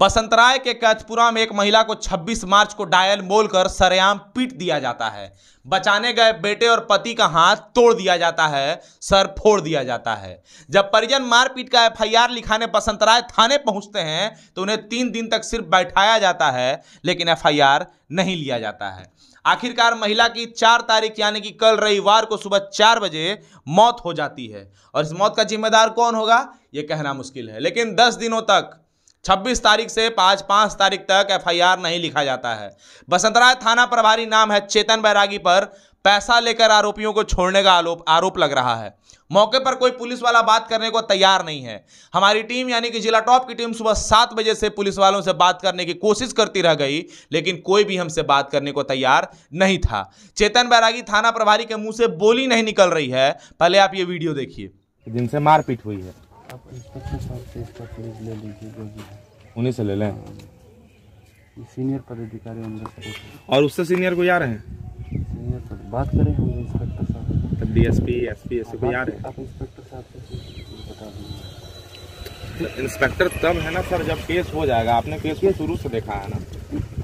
बसंतराय के कचपुरा में एक महिला को 26 मार्च को डायल मोल कर सरेआम पीट दिया जाता है बचाने गए बेटे और पति का हाथ तोड़ दिया जाता है सर फोड़ दिया जाता है जब परिजन मारपीट का एफआईआर लिखाने बसंतराय थाने पहुंचते हैं तो उन्हें तीन दिन तक सिर्फ बैठाया जाता है लेकिन एफआईआर नहीं लिया जाता है आखिरकार महिला की चार तारीख यानी कि कल रविवार को सुबह चार बजे मौत हो जाती है और इस मौत का जिम्मेदार कौन होगा ये कहना मुश्किल है लेकिन दस दिनों तक छब्बीस तारीख से पाँच पाँच तारीख तक एफ नहीं लिखा जाता है बसंतराय थाना प्रभारी नाम है चेतन बैरागी पर पैसा लेकर आरोपियों को छोड़ने का आरोप आरोप लग रहा है मौके पर कोई पुलिस वाला बात करने को तैयार नहीं है हमारी टीम यानी कि जिला टॉप की टीम सुबह सात बजे से पुलिस वालों से बात करने की कोशिश करती रह गई लेकिन कोई भी हमसे बात करने को तैयार नहीं था चेतन बैरागी थाना प्रभारी के मुंह से बोली नहीं निकल रही है पहले आप ये वीडियो देखिए जिनसे मारपीट हुई है आप इंस्पेक्टर साहब से इसका फीस ले लीजिए जो भी है उन्हीं से ले लें सीनियर हाँ, पदाधिकारी और उससे सीनियर को आ रहे हैं सीनियर पर बात करें हम इंस्पेक्टर साहब तब D S P S P ऐसे कोई यार हैं आप इंस्पेक्टर साहब से बता दीजिए इंस्पेक्टर तो तब है ना सर जब केस हो जाएगा आपने केस को शुरू से देखा है ना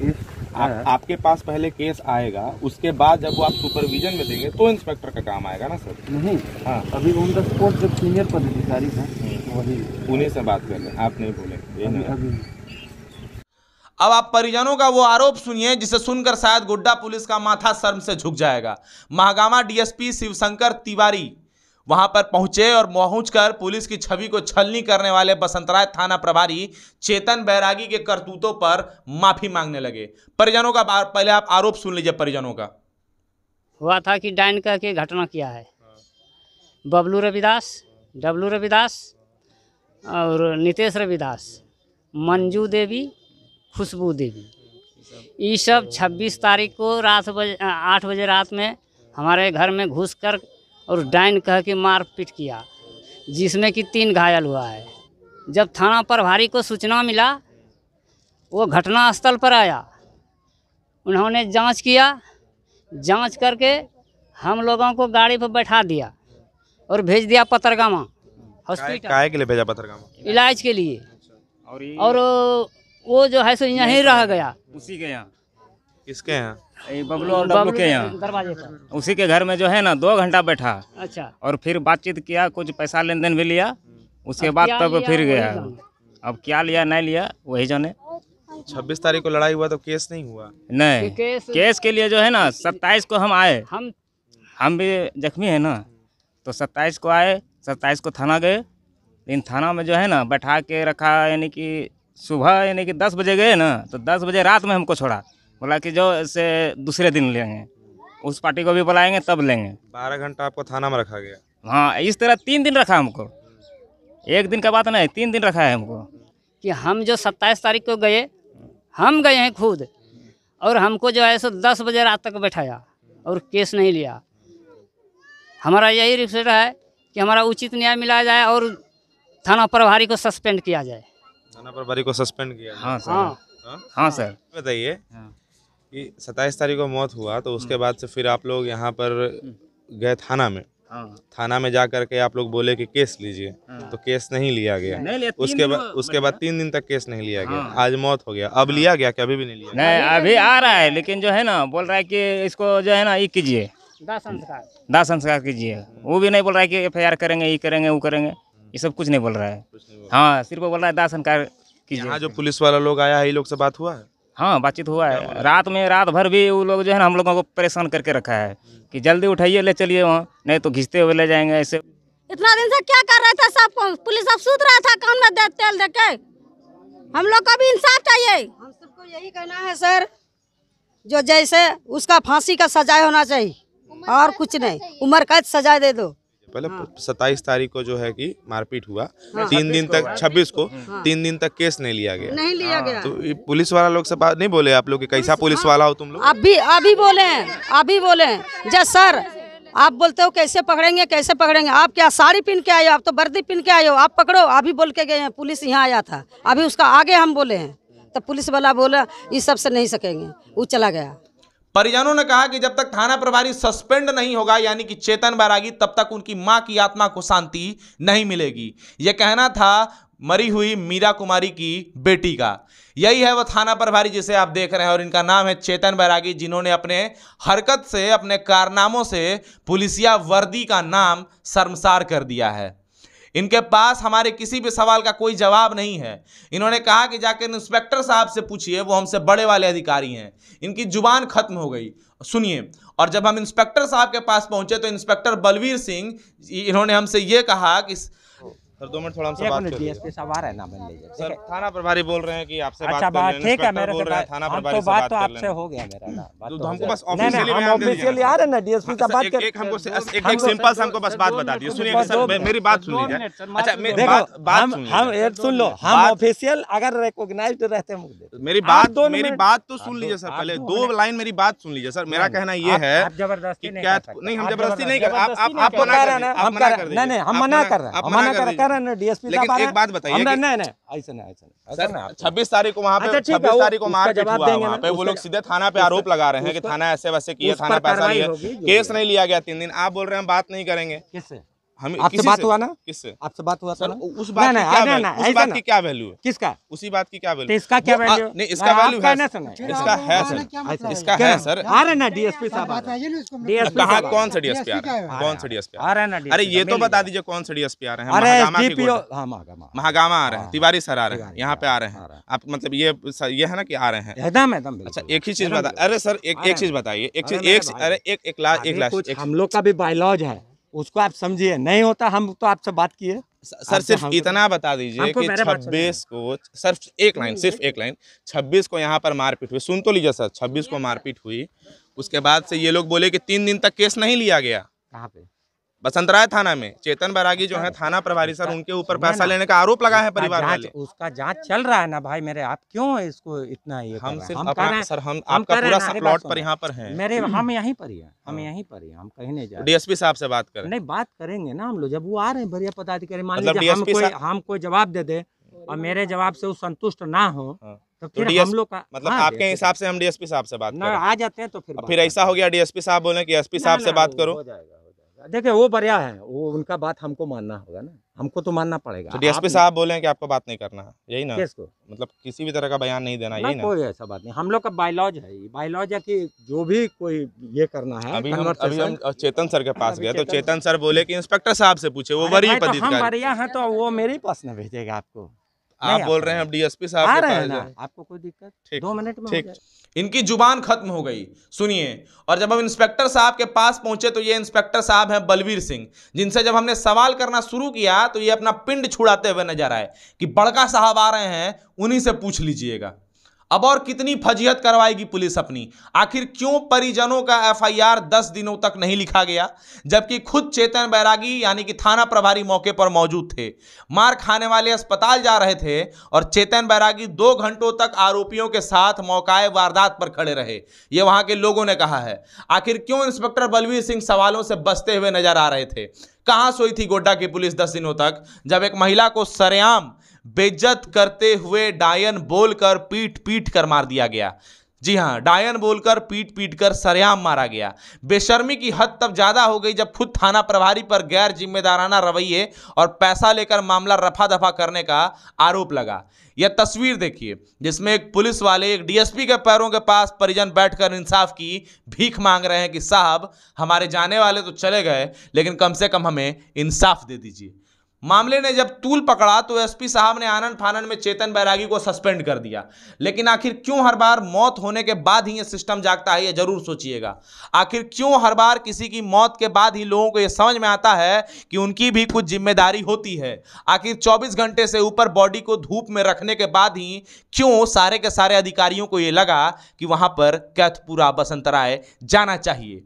केस आ, आपके पास पहले केस आएगा उसके बाद जब वो आप सुपरविजन में देंगे तो इंस्पेक्टर का काम आएगा ना सर नहीं हाँ अभी ऑन द स्पॉट जब सीनियर पदाधिकारी है पुणे से बात कर रहे आप नहीं बोले अब आप परिजनों का वो आरोप सुनिए जिसे सुनकर शायद गुड्डा पुलिस का माथा शर्म से झुक जाएगा महागामा डीएसपी शिवशंकर तिवारी वहां पर पहुंचे और पहुंचकर पुलिस की छवि को छलनी करने वाले बसंतराय थाना प्रभारी चेतन बैरागी के करतूतों पर माफी मांगने लगे परिजनों का पहले आप आरोप सुन लीजिए परिजनों का हुआ था कि डाइन करके घटना किया है बबलू रविदास डब्लू रविदास और नितेश रविदास मंजू देवी खुशबू देवी ये सब 26 तारीख को रात बजे आठ बजे रात में हमारे घर में घुस कर और डाइन कह के मार पीट किया जिसमें कि तीन घायल हुआ है जब थाना प्रभारी को सूचना मिला वो घटना स्थल पर आया उन्होंने जांच किया जांच करके हम लोगों को गाड़ी पर बैठा दिया और भेज दिया पतरगामा हॉस्पिटल के लिए भेजा पथरगामा इलाज के लिए अच्छा। और और वो जो है सो यहीं रह गया उसी के यहाँ किसके यहाँ बबलू और बबलू के यहाँ दरवाजे उसी के घर में जो है ना दो घंटा बैठा अच्छा और फिर बातचीत किया कुछ पैसा लेन देन भी लिया उसके बाद तब फिर गया अब क्या लिया नहीं लिया वही जाने छब्बीस तारीख को लड़ाई हुआ तो केस नहीं हुआ नहीं केस, केस के लिए जो है ना सत्ताईस को हम आए हम हम भी जख्मी है ना तो सत्ताईस को आए सत्ताईस को थाना गए लेकिन थाना में जो है ना बैठा के रखा यानी कि सुबह यानी कि दस बजे गए ना तो दस बजे रात में हमको छोड़ा बोला कि जो इसे दूसरे दिन लेंगे उस पार्टी को भी बुलाएंगे तब लेंगे बारह घंटा आपको थाना में रखा गया हाँ इस तरह तीन दिन रखा हमको एक दिन का बात नहीं तीन दिन रखा है हमको कि हम जो सत्ताईस तारीख को गए हम गए हैं खुद और हमको जो है सो दस बजे रात तक बैठाया और केस नहीं लिया हमारा यही रिक्वेस्ट है कि हमारा उचित न्याय मिलाया जाए और थाना प्रभारी को सस्पेंड किया जाए थाना प्रभारी को सस्पेंड किया हाँ सर हाँ हाँ, हाँ सर बताइए हाँ। कि सत्ताईस तारीख को मौत हुआ तो उसके हम्म। बाद से फिर आप लोग यहाँ पर हम्म। गए थाना में हाँ। थाना में जा करके आप लोग बोले कि केस लीजिए हाँ। तो केस नहीं लिया गया नहीं लिया, उसके बाद उसके बाद तीन दिन तक केस नहीं लिया गया हाँ। आज मौत हो गया अब हाँ। लिया गया कि अभी भी नहीं लिया नहीं अभी आ रहा है लेकिन जो है ना बोल रहा है कि इसको जो है ना ये कीजिए दाह संस्कार कीजिए वो भी नहीं बोल रहा है कि एफ करेंगे ये करेंगे वो करेंगे ये सब कुछ नहीं बोल रहा है हाँ सिर्फ वो बोल रहा है दाह संस्कार कीजिए जो पुलिस वाला लोग आया है ये लोग से बात हुआ है हाँ बातचीत हुआ है रात में रात भर भी वो लोग जो है ना हम लोगों को परेशान करके रखा है कि जल्दी उठाइए ले चलिए वहाँ नहीं तो घिसते हुए ले जाएंगे ऐसे इतना दिन से क्या कर रहे थे सब पुलिस सब सूत रहा था कान में दे, तेल दे के हम लोग को भी इंसाफ चाहिए हम सबको यही कहना है सर जो जैसे उसका फांसी का सजाए होना चाहिए और कुछ नहीं उम्र कैद सजा दे दो पहले हाँ। सताईस तारीख को जो है कि मारपीट हुआ हाँ। तीन दिन तक छब्बीस को हाँ। तीन दिन तक केस नहीं लिया गया नहीं लिया हाँ। गया तो पुलिस वाला लोग से बात नहीं बोले आप लोग कैसा पुलिस हाँ। वाला हो तुम लोग अभी अभी बोले हैं अभी बोले हैं जय सर आप बोलते हो कैसे पकड़ेंगे कैसे पकड़ेंगे आप क्या साड़ी पहन के आयो हो आप तो वर्दी पहन के आयो हो आप पकड़ो अभी बोल के गए हैं पुलिस यहाँ आया था अभी उसका आगे हम बोले हैं तो पुलिस वाला बोला ये सब से नहीं सकेंगे वो चला गया परिजनों ने कहा कि जब तक थाना प्रभारी सस्पेंड नहीं होगा यानी कि चेतन बैरागी तब तक उनकी मां की आत्मा को शांति नहीं मिलेगी यह कहना था मरी हुई मीरा कुमारी की बेटी का यही है वह थाना प्रभारी जिसे आप देख रहे हैं और इनका नाम है चेतन बैरागी जिन्होंने अपने हरकत से अपने कारनामों से पुलिसिया वर्दी का नाम शर्मसार कर दिया है इनके पास हमारे किसी भी सवाल का कोई जवाब नहीं है इन्होंने कहा कि जाकर इंस्पेक्टर साहब से पूछिए वो हमसे बड़े वाले अधिकारी हैं इनकी जुबान खत्म हो गई सुनिए और जब हम इंस्पेक्टर साहब के पास पहुंचे तो इंस्पेक्टर बलवीर सिंह इन्होंने हमसे ये कहा कि सर दो मिनट थोड़ा हमसे बात कर डीएसपी साहब आ रहे हैं ना मैनेजर सर थाना प्रभारी बोल रहे हैं कि आपसे अच्छा बात ठीक है मेरे से थाना तो प्रभारी से बात तो आपसे हो गया मेरा ना बात तो तो हमको बस ऑफिशियली हम ऑफिशियली आ रहे हैं ना डीएसपी साहब बात कर एक हमको एक एक सिंपल सा हमको बस बात बता दीजिए सुनिए सर मेरी बात सुन लीजिए अच्छा बात बात हम एक सुन लो हम ऑफिशियल अगर रिकॉग्नाइज्ड रहते हम मेरी बात मेरी बात तो सुन लीजिए सर पहले दो लाइन मेरी बात सुन लीजिए सर मेरा कहना ये है आप जबरदस्ती नहीं हम जबरदस्ती नहीं कर आप आप मना कर रहे हैं हम मना कर रहे हैं हम मना कर रहे हैं डीएसपी एक बात बताइए नहीं नहीं नहीं छब्बीस तारीख को वहाँ पे अच्छा, छब्बीस तारीख को मारपीट हुआ वहाँ पे वो लोग सीधे थाना पे आरोप लगा रहे हैं कि थाना ऐसे वैसे किए थाना पैसा लिए केस नहीं लिया गया तीन दिन आप बोल रहे हैं हम बात नहीं करेंगे किससे हम आपसे बात हुआ ना किससे आपसे बात हुआ सर उस बात की क्या उस बात की क्या वैल्यू है किसका उसी बात की क्या वैल्यू तो इसका क्या वैल्यू नहीं इसका वैल्यू है मतलब? इसका है सर इसका है सर आ रहा ना डीएसपी साहब डीएसपी कहां कौन सा डीएसपी आ रहा है कौन सा डीएसपी आ रहा है ना अरे ये तो बता दीजिए कौन सा डीएसपी आ रहे हैं हाँ, महागामा आ रहे हैं हाँ, तिवारी सर आ रहे हैं यहाँ पे आ रहे हैं आप मतलब ये ये है ना की आ रहे हैं अच्छा एक ही चीज बता अरे सर एक चीज बताइए एक चीज एक अरे एक लाख एक लाख हम लोग का भी बायलॉज है उसको आप समझिए नहीं होता हम तो आपसे बात किए सर तो सिर्फ इतना बता दीजिए कि छब्बीस को सिर्फ एक लाइन सिर्फ एक लाइन छब्बीस को यहाँ पर मारपीट हुई सुन तो लीजिए सर छब्बीस को मारपीट हुई उसके बाद से ये लोग बोले कि तीन दिन तक केस नहीं लिया गया कहाँ पे बसंतराय थाना में चेतन बैरागी जो है थाना प्रभारी सर उनके ऊपर पैसा लेने का आरोप लगा है परिवार वाले उसका जांच चल रहा है ना भाई मेरे आप क्यों इसको इतना ये हम सिर्फ हम अपना, सर हम, हम आपका पूरा प्लॉट पर यहाँ पर हैं मेरे हम यहीं पर ही हम हाँ। यहीं पर ही हम कहीं नहीं जा डीएसपी साहब से बात करें नहीं बात करेंगे ना हम लोग जब वो आ रहे हैं बढ़िया पदाधिकारी मान मतलब लीजिए हम कोई जवाब दे दे और मेरे जवाब से वो संतुष्ट ना हो हाँ। तो, तो फिर तो हम लोग का मतलब हाँ, आपके हिसाब से हम डीएसपी साहब से बात ना आ जाते हैं तो फिर फिर ऐसा हो गया डीएसपी साहब बोले कि एसपी साहब से बात करो देखिए वो बढ़िया है वो उनका बात हमको मानना होगा ना हमको तो मानना पड़ेगा तो डीएसपी साहब बोले हैं कि आपको बात नहीं करना यही ना किसको मतलब किसी भी तरह का बयान नहीं देना यही ना कोई ऐसा बात नहीं हम लोग का बायोलॉज है बायोलॉज है कि जो भी कोई ये करना है अभी हम अभी हम चेतन सर के पास गए तो चेतन सर बोले की इंस्पेक्टर साहब से पूछे वो वरीय तो है तो वो मेरे ही पास ना भेजेगा आपको आप बोल रहे हैं डीएसपी साहब आपको कोई दिक्कत दो मिनट में इनकी जुबान खत्म हो गई सुनिए और जब हम इंस्पेक्टर साहब के पास पहुंचे तो ये इंस्पेक्टर साहब हैं बलवीर सिंह जिनसे जब हमने सवाल करना शुरू किया तो ये अपना पिंड छुड़ाते हुए नजर आए कि बड़का साहब आ रहे हैं उन्हीं से पूछ लीजिएगा अब और कितनी फजीहत करवाएगी पुलिस अपनी आखिर क्यों परिजनों का एफआईआर 10 दिनों तक नहीं लिखा गया जबकि खुद चेतन बैरागी यानी कि थाना प्रभारी मौके पर मौजूद थे मार खाने वाले अस्पताल जा रहे थे और चेतन बैरागी दो घंटों तक आरोपियों के साथ मौकाए वारदात पर खड़े रहे ये वहां के लोगों ने कहा है आखिर क्यों इंस्पेक्टर बलवीर सिंह सवालों से बचते हुए नजर आ रहे थे कहां सोई थी गोड्डा की पुलिस दस दिनों तक जब एक महिला को सरेआम बेज्जत करते हुए डायन बोलकर पीट पीट कर मार दिया गया जी हाँ डायन बोलकर पीट पीट कर सरेआम मारा गया बेशर्मी की हद तब ज़्यादा हो गई जब खुद थाना प्रभारी पर गैर जिम्मेदाराना रवैये और पैसा लेकर मामला रफा दफा करने का आरोप लगा यह तस्वीर देखिए जिसमें एक पुलिस वाले एक डीएसपी के पैरों के पास परिजन बैठकर इंसाफ की भीख मांग रहे हैं कि साहब हमारे जाने वाले तो चले गए लेकिन कम से कम हमें इंसाफ दे दीजिए मामले ने जब तूल पकड़ा तो एसपी साहब ने आनंद फानन में चेतन बैरागी को सस्पेंड कर दिया लेकिन आखिर क्यों हर बार मौत होने के बाद ही ये सिस्टम जागता है ये जरूर सोचिएगा आखिर क्यों हर बार किसी की मौत के बाद ही लोगों को ये समझ में आता है कि उनकी भी कुछ जिम्मेदारी होती है आखिर चौबीस घंटे से ऊपर बॉडी को धूप में रखने के बाद ही क्यों सारे के सारे अधिकारियों को ये लगा कि वहाँ पर कैथपुरा बसंतराय जाना चाहिए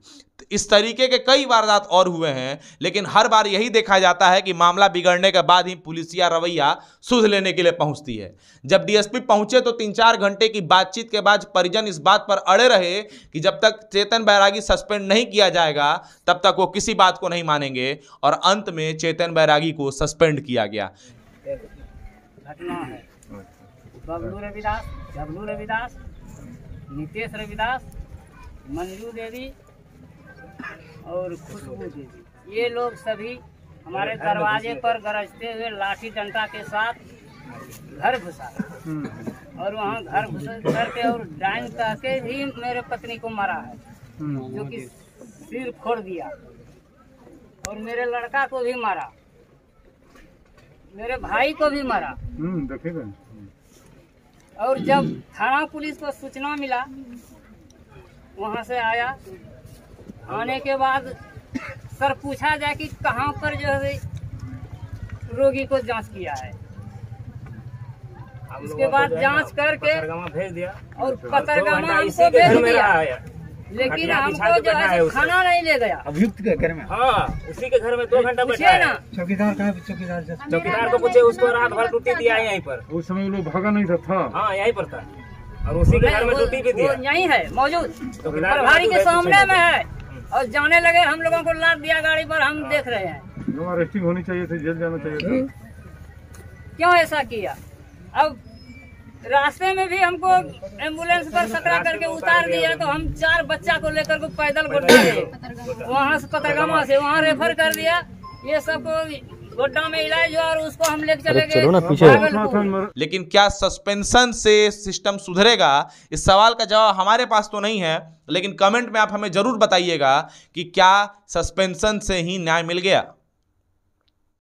इस तरीके के कई वारदात और हुए हैं लेकिन हर बार यही देखा जाता है कि मामला बिगड़ने के बाद ही पुलिसिया रवैया सुध लेने के लिए पहुंचती है जब डीएसपी पहुंचे तो तीन चार घंटे की बातचीत के बाद परिजन इस बात पर अड़े रहे कि जब तक चेतन बैरागी सस्पेंड नहीं किया जाएगा तब तक वो किसी बात को नहीं मानेंगे और अंत में चेतन बैरागी को सस्पेंड किया गया रविदास नितेश रविदास मंजू देवी और खुशबू दे दी ये लोग सभी हमारे दरवाजे पर गरजते हुए लाठी डंडा के साथ घर घुसा हम्म। और वहाँ घर घुस करके और डाइन करके भी मेरे पत्नी को मारा है हम्म, जो कि सिर फोड़ दिया और मेरे लड़का को भी मारा मेरे भाई को भी मारा हम्म, और जब थाना पुलिस को सूचना मिला वहाँ से आया आने के बाद सर पूछा जाए कि कहाँ पर जो है रोगी को जांच किया है उसके बाद जांच करके भेज दिया और पतरगामा हमको भेज दिया लेकिन हमको तो जो है खाना नहीं ले गया अभियुक्त के घर में हाँ उसी के घर में दो घंटा बैठे ना चौकीदार कहा चौकीदार चौकीदार को पूछे उसको रात भर ड्यूटी दिया यहीं पर उस समय लोग भागा नहीं था था हाँ यहीं पर था और उसी के घर में ड्यूटी भी दिया यही है मौजूद प्रभारी के तो सामने में है और जाने लगे हम लोगों को लाद दिया गाड़ी पर हम देख रहे हैं अरेस्टिंग होनी चाहिए थी जेल जाना चाहिए था क्यों ऐसा किया अब रास्ते में भी हमको एम्बुलेंस पर सकरा करके उतार दिया तो हम चार बच्चा को लेकर को पैदल घुटना गए वहाँ से पत्रगामा से वहाँ रेफर कर दिया ये सब में इलाज और उसको हम लेके चले गए ना पीछे लेकिन क्या सस्पेंशन से सिस्टम सुधरेगा इस सवाल का जवाब हमारे पास तो नहीं है लेकिन कमेंट में आप हमें जरूर बताइएगा कि क्या सस्पेंशन से ही न्याय मिल गया